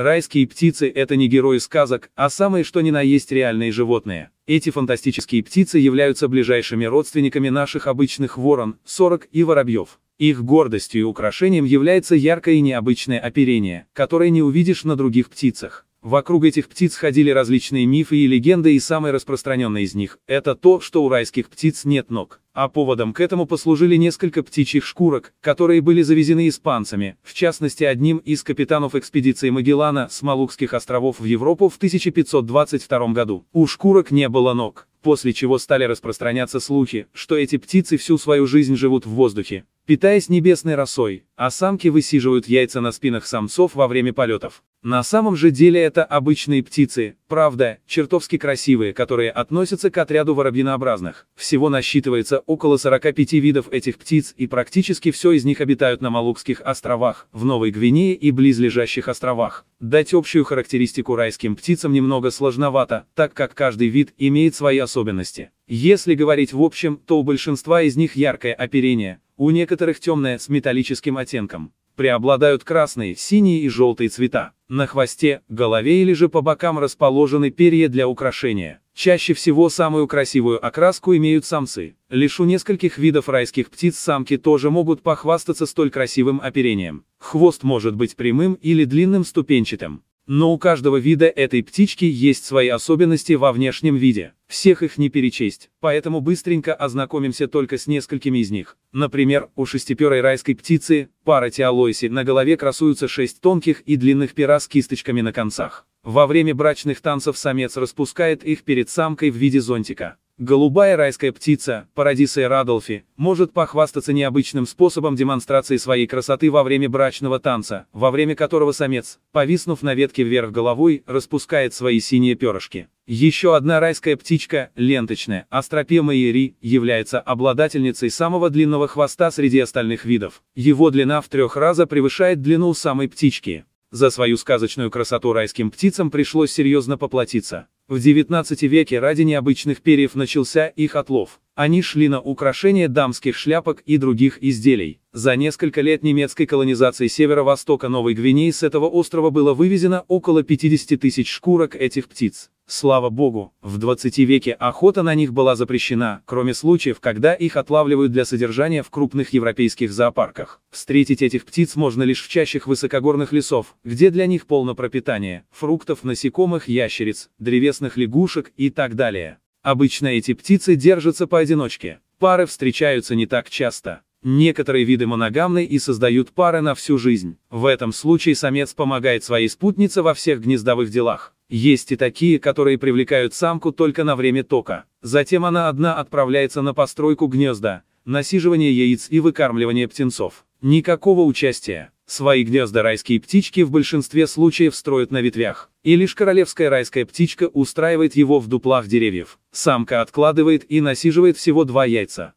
Райские птицы – это не герои сказок, а самые что ни на есть реальные животные. Эти фантастические птицы являются ближайшими родственниками наших обычных ворон, сорок и воробьев. Их гордостью и украшением является яркое и необычное оперение, которое не увидишь на других птицах. Вокруг этих птиц ходили различные мифы и легенды и самый распространенный из них – это то, что у райских птиц нет ног. А поводом к этому послужили несколько птичьих шкурок, которые были завезены испанцами, в частности одним из капитанов экспедиции Магеллана с Малукских островов в Европу в 1522 году. У шкурок не было ног, после чего стали распространяться слухи, что эти птицы всю свою жизнь живут в воздухе питаясь небесной росой, а самки высиживают яйца на спинах самцов во время полетов. На самом же деле это обычные птицы, правда, чертовски красивые, которые относятся к отряду воробьинообразных. Всего насчитывается около 45 видов этих птиц и практически все из них обитают на Малукских островах, в Новой Гвинее и близлежащих островах. Дать общую характеристику райским птицам немного сложновато, так как каждый вид имеет свои особенности. Если говорить в общем, то у большинства из них яркое оперение, у некоторых темная с металлическим оттенком. Преобладают красные, синие и желтые цвета. На хвосте, голове или же по бокам расположены перья для украшения. Чаще всего самую красивую окраску имеют самцы. Лишь у нескольких видов райских птиц самки тоже могут похвастаться столь красивым оперением. Хвост может быть прямым или длинным ступенчатым. Но у каждого вида этой птички есть свои особенности во внешнем виде. Всех их не перечесть, поэтому быстренько ознакомимся только с несколькими из них. Например, у шестиперой райской птицы, пара теолоиси, на голове красуются шесть тонких и длинных пера с кисточками на концах. Во время брачных танцев самец распускает их перед самкой в виде зонтика. Голубая райская птица, Парадиса радолфи, может похвастаться необычным способом демонстрации своей красоты во время брачного танца, во время которого самец, повиснув на ветке вверх головой, распускает свои синие перышки. Еще одна райская птичка, ленточная, астропема ири, является обладательницей самого длинного хвоста среди остальных видов. Его длина в трех раза превышает длину самой птички. За свою сказочную красоту райским птицам пришлось серьезно поплатиться. В 19 веке ради необычных перьев начался их отлов. Они шли на украшение дамских шляпок и других изделий. За несколько лет немецкой колонизации северо-востока Новой Гвинеи с этого острова было вывезено около 50 тысяч шкурок этих птиц. Слава богу, в 20 веке охота на них была запрещена, кроме случаев, когда их отлавливают для содержания в крупных европейских зоопарках. Встретить этих птиц можно лишь в чащах высокогорных лесов, где для них полно пропитания, фруктов, насекомых, ящериц, древесных лягушек и так далее. Обычно эти птицы держатся поодиночке, пары встречаются не так часто. Некоторые виды моногамны и создают пары на всю жизнь. В этом случае самец помогает своей спутнице во всех гнездовых делах. Есть и такие, которые привлекают самку только на время тока. Затем она одна отправляется на постройку гнезда, насиживание яиц и выкармливание птенцов. Никакого участия. Свои гнезда райские птички в большинстве случаев строят на ветвях, и лишь королевская райская птичка устраивает его в дуплах деревьев. Самка откладывает и насиживает всего два яйца.